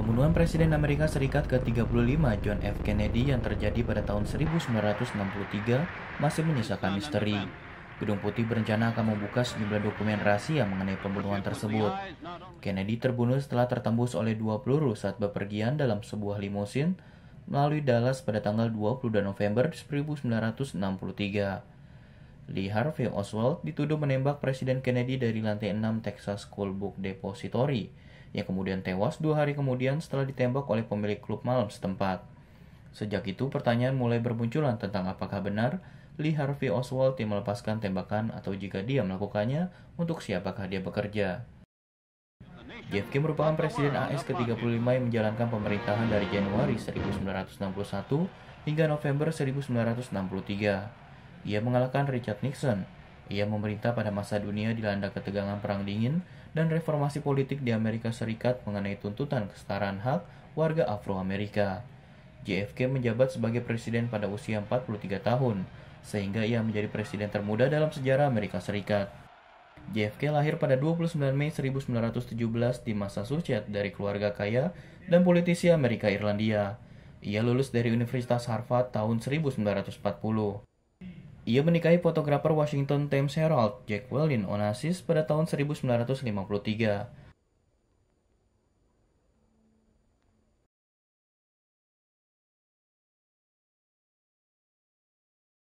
Pembunuhan Presiden Amerika Serikat ke-35 John F. Kennedy yang terjadi pada tahun 1963 masih menyisakan misteri. Gedung Putih berencana akan membuka sejumlah dokumen rahasia mengenai pembunuhan tersebut. Kennedy terbunuh setelah tertembus oleh dua peluru saat bepergian dalam sebuah limusin melalui Dallas pada tanggal 22 November 1963. Lee Harvey Oswald dituduh menembak Presiden Kennedy dari lantai 6 Texas School Book Depository yang kemudian tewas dua hari kemudian setelah ditembak oleh pemilik klub malam setempat. Sejak itu pertanyaan mulai bermunculan tentang apakah benar Lee Harvey Oswald yang melepaskan tembakan atau jika dia melakukannya, untuk siapakah dia bekerja. JFK merupakan presiden AS ke-35 yang menjalankan pemerintahan dari Januari 1961 hingga November 1963. Ia mengalahkan Richard Nixon. Ia memerintah pada masa dunia dilanda ketegangan Perang Dingin dan reformasi politik di Amerika Serikat mengenai tuntutan kesetaraan hak warga Afro-Amerika. JFK menjabat sebagai presiden pada usia 43 tahun, sehingga ia menjadi presiden termuda dalam sejarah Amerika Serikat. JFK lahir pada 29 Mei 1917 di masa Massachusetts dari keluarga kaya dan politisi Amerika Irlandia. Ia lulus dari Universitas Harvard tahun 1940. Ia menikahi fotografer Washington Times Herald Jack Weldon Onassis pada tahun 1953.